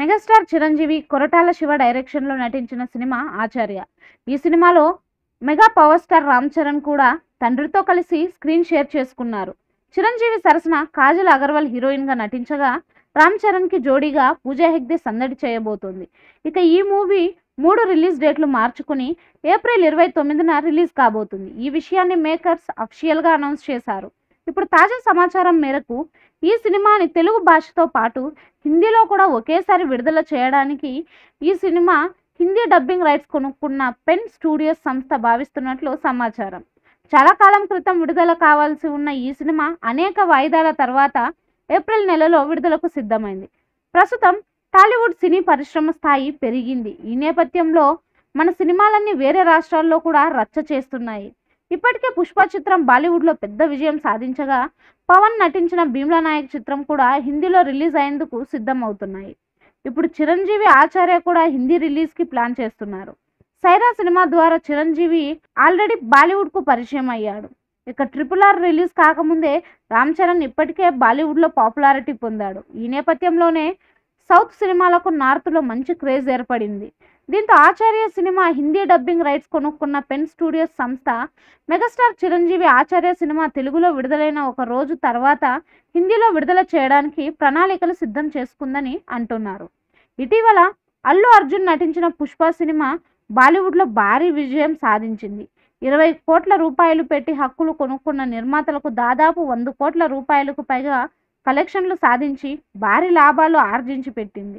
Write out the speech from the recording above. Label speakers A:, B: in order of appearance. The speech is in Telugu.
A: మెగాస్టార్ చిరంజీవి కొరటాల శివ డైరెక్షన్లో నటించిన సినిమా ఆచార్య ఈ సినిమాలో mega power star Ram Charan కూడా తండ్రితో కలిసి స్క్రీన్ షేర్ చేసుకున్నారు చిరంజీవి సరసన కాజల్ అగర్వాల్ హీరోయిన్గా నటించగా రామ్ చరణ్కి జోడీగా పూజా హెగ్దే సందడి చేయబోతోంది ఇక ఈ మూవీ మూడు రిలీజ్ డేట్లు మార్చుకుని ఏప్రిల్ ఇరవై తొమ్మిదిన రిలీజ్ కాబోతుంది ఈ విషయాన్ని మేకర్స్ అఫిషియల్గా అనౌన్స్ చేశారు ఇప్పుడు తాజా సమాచారం మేరకు ఈ సినిమాని తెలుగు భాషతో పాటు హిందీలో కూడా ఒకేసారి విడుదల చేయడానికి ఈ సినిమా హిందీ డబ్బింగ్ రైట్స్ కొనుక్కున్న పెన్ స్టూడియోస్ సంస్థ భావిస్తున్నట్లు సమాచారం చాలా కాలం క్రితం విడుదల కావాల్సి ఉన్న ఈ సినిమా అనేక వాయిదాల తర్వాత ఏప్రిల్ నెలలో విడుదలకు సిద్ధమైంది ప్రస్తుతం టాలీవుడ్ సినీ పరిశ్రమ స్థాయి పెరిగింది ఈ నేపథ్యంలో మన సినిమాలన్నీ వేరే రాష్ట్రాల్లో కూడా రచ్చ చేస్తున్నాయి ఇప్పటికే పుష్ప చిత్రం బాలీవుడ్లో పెద్ద విజయం సాధించగా పవన్ నటించిన భీమ్లా నాయక్ చిత్రం కూడా హిందీలో రిలీజ్ అయ్యేందుకు సిద్ధం అవుతున్నాయి ఇప్పుడు చిరంజీవి ఆచార్య కూడా హిందీ రిలీజ్కి ప్లాన్ చేస్తున్నారు సైరా సినిమా ద్వారా చిరంజీవి ఆల్రెడీ బాలీవుడ్కు పరిచయం అయ్యాడు ఇక ట్రిపుల్ ఆర్ రిలీజ్ కాకముందే రామ్ చరణ్ ఇప్పటికే బాలీవుడ్లో పాపులారిటీ పొందాడు ఈ నేపథ్యంలోనే సౌత్ సినిమాలకు నార్త్లో మంచి క్రేజ్ ఏర్పడింది దీంతో Acharya cinema Hindi dubbing rights కొనుక్కున్న పెన్ స్టూడియోస్ సంస్థ మెగాస్టార్ చిరంజీవి ఆచార్య సినిమా తెలుగులో విడుదలైన ఒక రోజు తర్వాత హిందీలో విడుదల చేయడానికి ప్రణాళికలు సిద్ధం చేసుకుందని అంటున్నారు ఇటీవల అల్లు అర్జున్ నటించిన పుష్ప సినిమా బాలీవుడ్లో భారీ విజయం సాధించింది ఇరవై కోట్ల రూపాయలు పెట్టి హక్కులు కొనుక్కున్న నిర్మాతలకు దాదాపు వంద కోట్ల రూపాయలకు పైగా కలెక్షన్లు సాధించి భారీ లాభాలు ఆర్జించి పెట్టింది